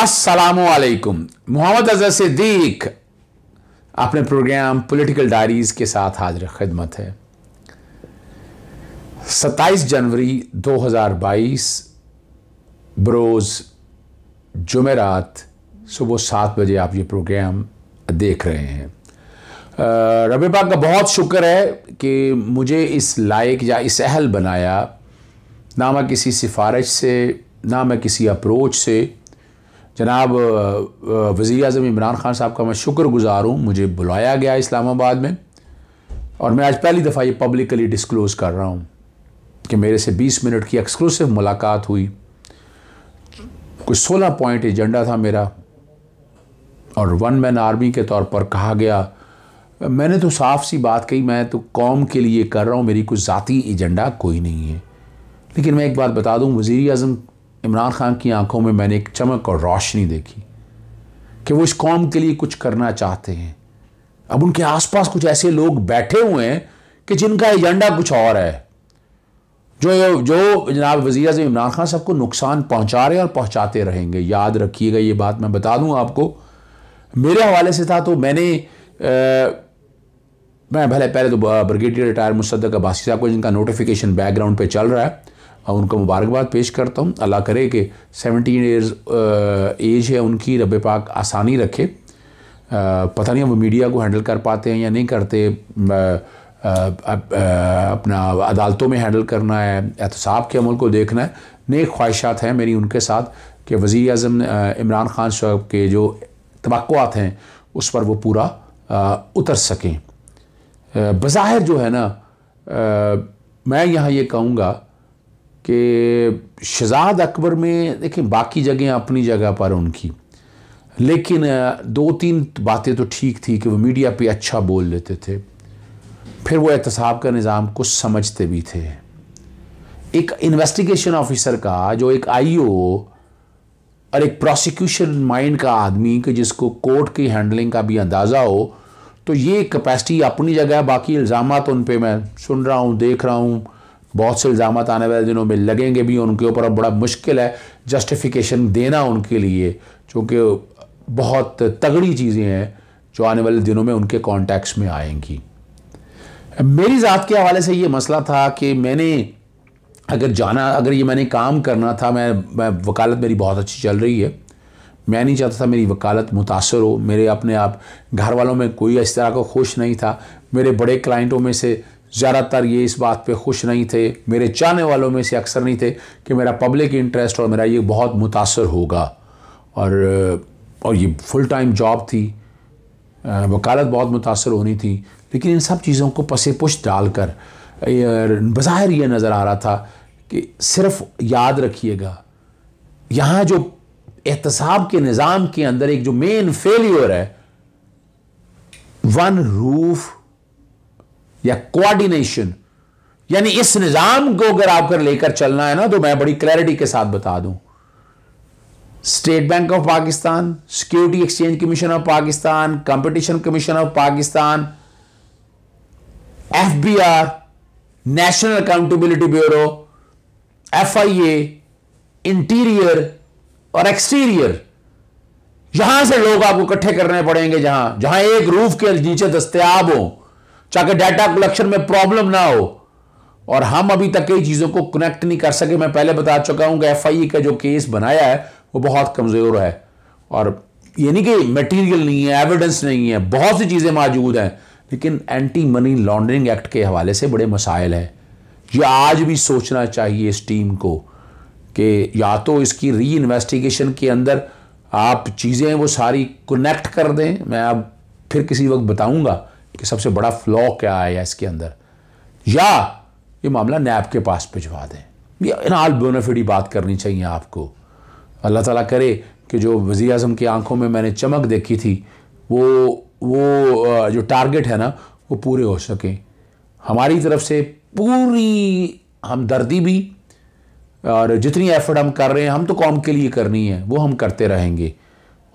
असलकुम मोहम्मद अजहर सिद्दीक अपने programme political diaries के साथ हाजिर खिदमत है 27 जनवरी 2022 बरोज़ जुमेरात सुबह सात बजे आप ये प्रोग्राम देख रहे हैं रब पाक का बहुत शुक्र है कि मुझे इस लायक या इस अहल बनाया ना मैं किसी सिफारिश से ना मैं किसी अप्रोच से जनाब वज़ी अजम इमरान ख़ान साहब का मैं शुक्र गुज़ार हूँ मुझे बुलाया गया इस्लामाबाद में और मैं आज पहली दफ़ा ये पब्लिकली डिस्क्लोज़ कर रहा हूँ कि मेरे से 20 मिनट की एक्सक्लूसिव मुलाकात हुई कुछ 16 पॉइंट एजेंडा था मेरा और वन मैन आर्मी के तौर पर कहा गया मैंने तो साफ सी बात कही मैं तो कौम के लिए कर रहा हूँ मेरी कुछ ज़ाती एजेंडा कोई नहीं है लेकिन मैं एक बात बता दूँ वज़ी अजम इमरान खान की आंखों में मैंने एक चमक और रोशनी देखी कि वो इस कौम के लिए कुछ करना चाहते हैं अब उनके आसपास कुछ ऐसे लोग बैठे हुए हैं कि जिनका एजेंडा कुछ और है जो जो जनाब वजी अजम इमरान खान साहब को नुकसान पहुंचा रहे और पहुंचाते रहेंगे याद रखिएगा ये बात मैं बता दूं आपको मेरे हवाले से था तो मैंने आ, मैं भले पहले तो ब्रिगेडियर रिटायर मुसद अब्बासी साहब को जिनका नोटिफिकेशन बैकग्राउंड पे चल रहा है और उनको मुबारकबाद पेश करता हूँ अल्लाह करे कि सेवनटीन ईयर्स एज है उनकी रब पाक आसानी रखे आ, पता नहीं वो मीडिया को हैंडल कर पाते हैं या नहीं करते आ, आ, अपना अदालतों में हैंडल करना है एहतसाब के अमल को देखना है नेक ख्वाहिशात हैं मेरी उनके साथ कि वज़ी अजम इमरान ख़ान साहब के जो तवक़ात हैं उस पर वो पूरा उतर सकें बज़ाहिर जो है ना मैं यहाँ ये कहूँगा कि शहजाद अकबर में देखें बाकी जगह अपनी जगह पर उनकी लेकिन दो तीन बातें तो ठीक थी कि वो मीडिया पे अच्छा बोल लेते थे फिर वो एहतसाब का निज़ाम को समझते भी थे एक इन्वेस्टिगेशन ऑफिसर का जो एक आईओ और एक प्रोसिक्यूशन माइंड का आदमी कि जिसको कोर्ट की हैंडलिंग का भी अंदाज़ा हो तो ये कैपेसिटी अपनी जगह है बाकी इल्ज़ाम उन पर मैं सुन रहा हूँ देख रहा हूँ बहुत से इल्ज़ाम आने वाले दिनों में लगेंगे भी उनके ऊपर और बड़ा मुश्किल है जस्टिफिकेशन देना उनके लिए चूँकि बहुत तगड़ी चीज़ें हैं जो आने वाले दिनों में उनके कॉन्टैक्ट्स में आएंगी मेरी ज़ात के हवाले से ये मसला था कि मैंने अगर जाना अगर ये मैंने काम करना था मैं, मैं वकालत मेरी बहुत अच्छी चल रही है मैं नहीं चाहता था मेरी वकालत मुतासर हो मेरे अपने आप घर वालों में कोई इस तरह का खुश नहीं था मेरे बड़े क्लाइंटों में से ज़्यादातर ये इस बात पे खुश नहीं थे मेरे चाहने वालों में से अक्सर नहीं थे कि मेरा पब्लिक इंटरेस्ट और मेरा ये बहुत मुतासर होगा और और ये फुल टाइम जॉब थी वकालत बहुत मुतासर होनी थी लेकिन इन सब चीज़ों को पसे पुश डाल कर बज़ाहिर ये नज़र आ रहा था कि सिर्फ याद रखिएगा यहाँ जो एहतसाब के निज़ाम के अंदर एक जो मेन फेलियर है वन रूफ़ या कोऑर्डिनेशन यानी इस निजाम को अगर आप कर लेकर चलना है ना तो मैं बड़ी क्लैरिटी के साथ बता दूं State Bank of Pakistan Security Exchange Commission of Pakistan Competition Commission of Pakistan FBR National Accountability Bureau FIA interior और एक्सटीरियर यहां से लोग आपको इकट्ठे करने पड़ेंगे जहां जहां एक रूफ के नीचे दस्तियाब हो ताकि डाटा कलेक्शन में प्रॉब्लम ना हो और हम अभी तक कई चीज़ों को कनेक्ट नहीं कर सके मैं पहले बता चुका हूँ कि एफ e का जो केस बनाया है वो बहुत कमज़ोर है और ये नहीं कि मटेरियल नहीं है एविडेंस नहीं है बहुत सी चीज़ें मौजूद हैं लेकिन एंटी मनी लॉन्ड्रिंग एक्ट के हवाले से बड़े मसाइल हैं ये आज भी सोचना चाहिए इस टीम को कि या तो इसकी री इन्वेस्टिगेशन के अंदर आप चीज़ें वो सारी कनेक्ट कर दें मैं अब फिर किसी वक्त बताऊंगा कि सबसे बड़ा फ्लॉ क्या आया इसके अंदर या ये मामला नैब के पास भिजवा दें इन आल बोनाफिडी बात करनी चाहिए आपको अल्लाह ताला करे कि जो वज़ी अजम की आंखों में मैंने चमक देखी थी वो वो जो टारगेट है ना वो पूरे हो सकें हमारी तरफ से पूरी हम दर्दी भी और जितनी एफर्ट हम कर रहे हैं हम तो कौम के लिए करनी है वो हम करते रहेंगे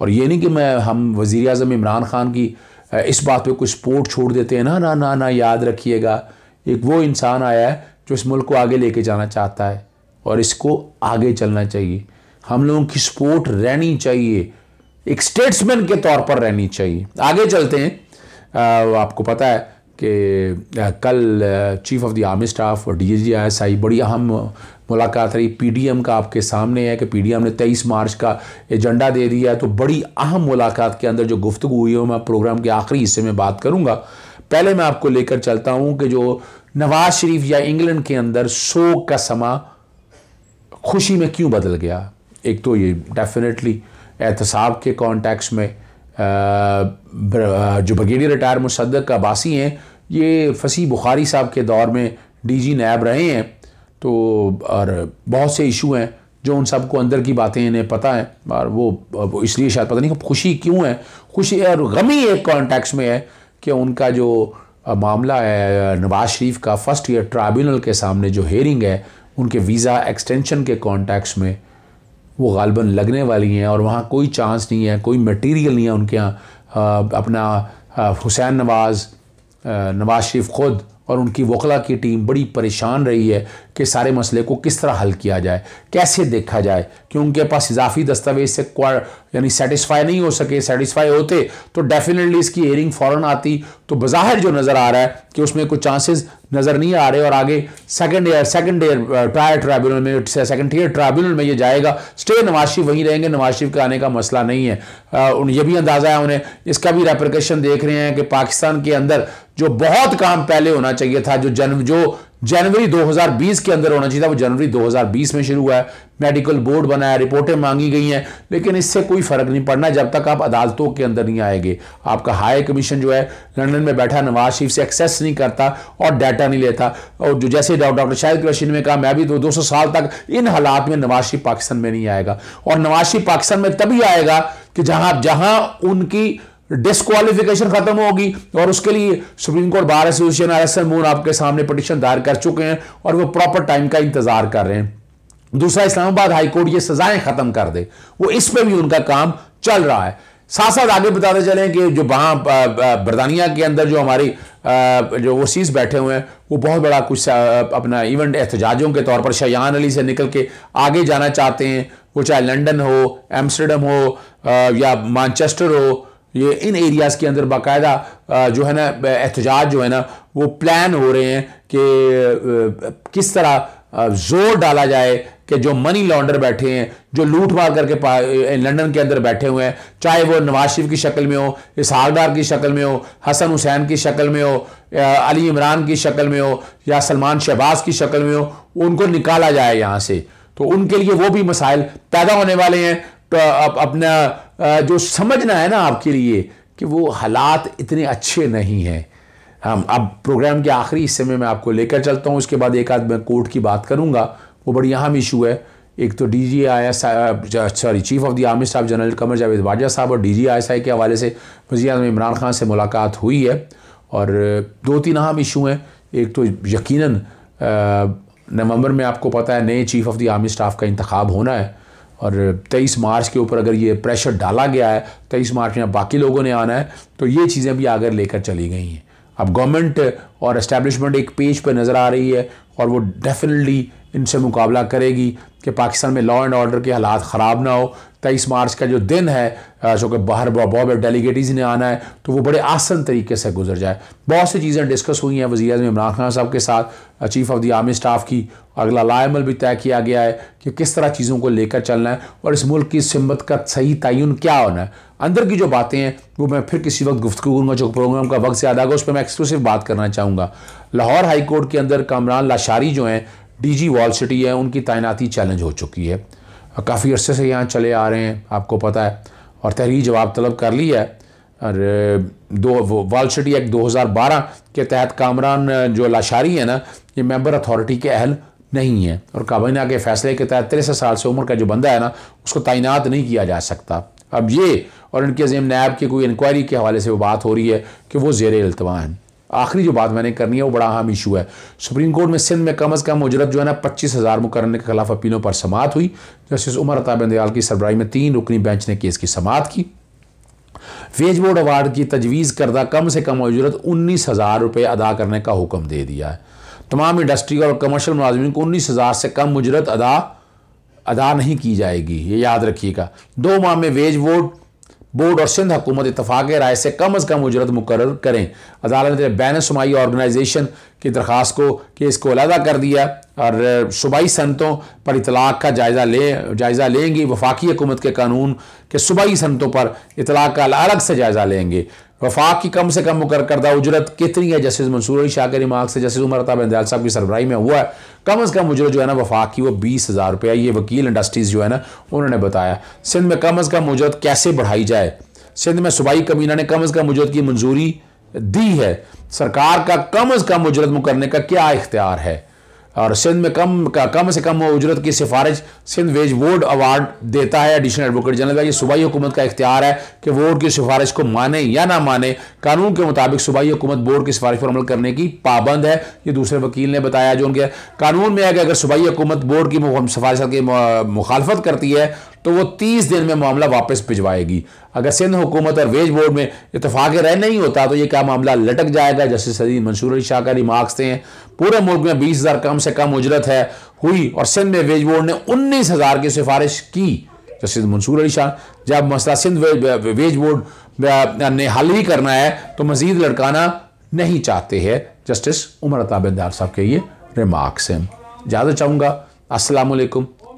और ये नहीं कि मैं हम वज़ी अजम इमरान ख़ान की इस बात पे कोई स्पोर्ट छोड़ देते हैं ना ना ना ना याद रखिएगा एक वो इंसान आया है जो इस मुल्क को आगे लेके जाना चाहता है और इसको आगे चलना चाहिए हम लोगों की सपोर्ट रहनी चाहिए एक स्टेट्समैन के तौर पर रहनी चाहिए आगे चलते हैं आपको पता है कि कल chief of the army staff और डी जी आई बड़ी अहम मुलाकात रही पीडीएम का आपके सामने है कि पीडीएम ने 23 मार्च का एजेंडा दे दिया है तो बड़ी अहम मुलाकात के अंदर जो गुफ्तु हुई है मैं प्रोग्राम के आखिरी हिस्से में बात करूँगा पहले मैं आपको लेकर चलता हूँ कि जो नवाज शरीफ या इंग्लैंड के अंदर शोक का समा खुशी में क्यों बदल गया एक तो ये डेफिनेटली एहतसाब के कॉन्टेक्स में जो ब्रिगेडियर रिटायर का बासी हैं ये फसी बुखारी साहब के दौर में डीजी नायब रहे हैं तो और बहुत से इशू हैं जो उन सबको अंदर की बातें इन्हें पता है और वो, वो इसलिए शायद पता नहीं खुशी क्यों है खुशी और गमी एक कॉन्टेक्स में है कि उनका जो मामला है नवाज शरीफ का फर्स्ट ईयर ट्राइब्यूनल के सामने जो हेयरिंग है उनके वीज़ा एक्सटेंशन के कॉन्टेक्स में वो गालबन लगने वाली हैं और वहाँ कोई चांस नहीं है कोई मटेरियल नहीं है उनके यहाँ अपना हुसैन नवाज़ नवाज शरीफ ख़ुद और उनकी वकला की टीम बड़ी परेशान रही है कि सारे मसले को किस तरह हल किया जाए कैसे देखा जाए कि उनके पास इजाफी दस्तावेज से यानी सेटिस्फाई नहीं हो सके सेटिस्फाई होते तो डेफिनेटली इसकी एयरिंग फ़ौरन आती तो बाहर जो नज़र आ रहा है कि उसमें कुछ चांसेस नज़र नहीं आ रहे और आगे second year second year trial tribunal में सेकंड ईयर ट्राइब्यूनल में ये जाएगा स्टे नवाज वहीं रहेंगे नवाज के आने का मसला नहीं है uh, उन ये भी अंदाज़ा है उन्हें इसका भी रेप्रिकेशन देख रहे हैं कि पाकिस्तान के अंदर जो बहुत काम पहले होना चाहिए था जो जन्म जो जनवरी 2020 के अंदर होना चाहिए था वो जनवरी 2020 में शुरू हुआ है मेडिकल बोर्ड बना है रिपोर्टें मांगी गई हैं लेकिन इससे कोई फर्क नहीं पड़ना जब तक आप अदालतों के अंदर नहीं आएंगे आपका हाई कमीशन जो है लंदन में बैठा नवाज शरीफ से एक्सेस नहीं करता और डाटा नहीं लेता और जो जैसे डॉक्टर शाहिद कृष्ण ने कहा मैं भी दो सौ साल तक इन हालात में नवाज शरीफ पाकिस्तान में नहीं आएगा और नवाज शरीफ पाकिस्तान में तभी आएगा कि जहां जहां उनकी डिस्कालिफिकेशन खत्म होगी और उसके लिए Supreme Court Bar Association R S मून आपके सामने पटिशन दायर कर चुके हैं और वो प्रॉपर टाइम का इंतजार कर रहे हैं दूसरा इस्लामाबाद हाईकोर्ट ये सजाएं खत्म कर दे वो इस पर भी उनका काम चल रहा है साथ साथ आगे बताते चले कि जो वहां बरतानिया के अंदर जो हमारी जो वो सीज बैठे हुए हैं वो बहुत बड़ा कुछ अपना इवेंट एहतजाजों के तौर पर शयान अली से निकल के आगे जाना चाहते हैं वो चाहे लंडन हो एम्स्टर्डम हो या मानचेस्टर हो ये इन एरियाज़ के अंदर बाकायदा जो है ना एहतजाज जो है ना वो प्लान हो रहे हैं कि किस तरह जोर डाला जाए कि जो मनी लॉन्डर बैठे हैं जो लूट मार करके लंदन के अंदर बैठे हुए हैं चाहे वो नवाज शरीफ की शक्ल में हो इसहाक की शक्ल में हो हसन हुसैन की शक्ल में हो अली इमरान की शक्ल में हो या सलमान शहबाज की शक्ल में हो उनको निकाला जाए यहाँ से तो उनके लिए वो भी मसाइल पैदा होने वाले हैं तो अप, अपना जो समझना है ना आपके लिए कि वो हालात इतने अच्छे नहीं हैं हम अब प्रोग्राम के आखिरी हिस्से में मैं आपको लेकर चलता हूँ उसके बाद एक आध मैं कोर्ट की बात करूँगा वो बड़ी अहम इशू है एक तो D G I S sorry chief of the army staff general Qamar Javed Bajwa sahab और D G I S I के हवाले से वजी अजम इमरान खान से मुलाकात हुई है और दो तीन अहम इशू हैं एक तो यकीन नवंबर में आपको पता है नए chief of the army staff का इंतखब होना है और 23 मार्च के ऊपर अगर ये प्रेशर डाला गया है 23 मार्च में बाकी लोगों ने आना है तो ये चीज़ें भी आगे लेकर चली गई हैं अब गवर्नमेंट और एस्टेब्लिशमेंट एक पेज पर नज़र आ रही है और वो डेफिनेटली इनसे मुकाबला करेगी कि पाकिस्तान में लॉ एंड ऑर्डर के हालात ख़राब ना हो तेईस मार्च का जो दिन है जो कि बाहर बॉब डेलीगेटीज़ ने आना है तो वो बड़े आसान तरीके से गुजर जाए बहुत सी चीज़ें डिस्कस हुई हैं वजी अजम इमरान खान साहब के साथ chief of the army staff की अगला लामल भी तय किया गया है कि किस तरह चीज़ों को लेकर चलना है और इस मुल्क की सिमत का सही तयन क्या होना है अंदर की जो बातें हैं वो मैं फिर किसी वक्त गुफ्तु करूँगा जो प्रोग्राम का वक्त ज़्यादा होगा उस पर मैं एक्सक्लूसिव बात करना चाहूँगा लाहौर हाई कोर्ट के अंदर कामरान लाशारी जो हैं डीजी वॉल सिटी है उनकी तैनाती चैलेंज हो चुकी है काफ़ी अरसे से यहाँ चले आ रहे हैं आपको पता है और तहरीर जवाब तलब कर ली है और दो वॉल सिटी एक्ट बारह के तहत कामरान जो लाशारी है ना ये मेंबर अथॉरिटी के अहल नहीं है और काबीना के फैसले के तहत तिरसठ साल से उम्र का जो बंदा है ना उसको तैनात नहीं किया जा सकता अब ये और इनके जेम नायब की कोई इंक्वायरी के हवाले से वो बात हो रही है कि वो जेर अल्तवा हैं आखिरी जो बात मैंने करनी है वो बड़ा अहम इशू है सुप्रीम कोर्ट में सिंध में कम अज़ कम उजरत जो है ना पच्चीस हज़ार मुकरने के खिलाफ अपीलों पर समात हुई जस्टिस उमर अताब की सरबराई में तीन रुकनी बेंच ने केस की समात की वेज बोर्ड अवार्ड की तजवीज़ करदा कम से कम उजरत उन्नीस हज़ार रुपये अदा करने का हुक्म दे दिया है तमाम इंडस्ट्री और कमर्शल मुलाजमन को उन्नीस हज़ार से कम उजरत अदा अदा नहीं की जाएगी ये याद रखिएगा दो माह में वेज बोर्ड बोर्ड और सिंध हुकूमत इतफाक़ राय से कम अज़ कम उजरत मुकर करें अदालत ने बैन सुमाई ऑर्गेनाइजेशन की दरख्वास्त को केस को अलहदा कर दिया और सूबाई सनतों पर इतलाक़ का जायज़ा ले जायज़ा लेंगी वफाकी हुकूमत के कानून के सूबाई सनतों पर इतलाक़ का अलग से जायज़ा लेंगे वफाक की कम से कम मुकर करदा उजरत कितनी है जस्टिस मंसूर अली शाह के रिमार्क से जस्टिस उमर तब इंदयाल साहब की सरबराई में हुआ है कम अज़ कम उजरत जो है ना वफाक की वो बीस हज़ार रुपया ये वकील इंडस्ट्रीज़ जो है ना उन्होंने बताया सिंध में कम अज़ कम उजरत कैसे बढ़ाई जाए सिंध में सूबाई कमीना ने कम अज़ कम उजरत की मंजूरी दी है सरकार का कम अज़ कम उजरत मुकरने का क्या इख्तियार है और सिंध में कम का कम से कम उजरत की सिफारिश सिंध वेज बोर्ड अवार्ड देता है एडिशनल एडवोकेट जनरल का ये सूबाई हुकूमत का इख्तियार है कि बोर्ड की सिफारिश को माने या ना माने कानून के मुताबिक सूबाई हुकूमत बोर्ड की सिफारिश पर अमल करने की पाबंद है ये दूसरे वकील ने बताया जो उनके कानून में है कि अगर सूबाई हुकूमत बोर्ड की सिफारिश की मुखालफत करती है तो वो तीस दिन में मामला वापस भिजवाएगी अगर सिंध हुकूमत और वेज बोर्ड में इतफाक रह नहीं होता तो ये क्या मामला लटक जाएगा जस्टिस सदी मंसूर अली शाह का रिमार्क्स थे हैं पूरे मुल्क में बीस हज़ार कम से कम उजरत है हुई और सिंध में वेज बोर्ड ने उन्नीस हज़ार की सिफारिश की जस्टिस मंसूर अली शाह जब मसला सिंध वे, वेज बोर्ड ने हल ही करना है तो मजीद लड़काना नहीं चाहते हैं जस्टिस उमर ताबेदार साहब के ये रिमार्क्स हैं ज़्यादा चाहूँगा असलकुम